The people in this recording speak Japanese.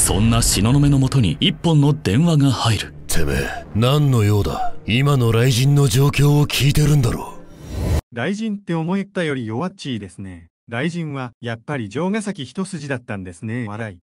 そんな東雲のもとに一本の電話が入るてめえ何の用だ今の雷神の状況を聞いてるんだろう雷神って思ったより弱っちいですね雷神はやっぱり城ヶ崎一筋だったんですね笑い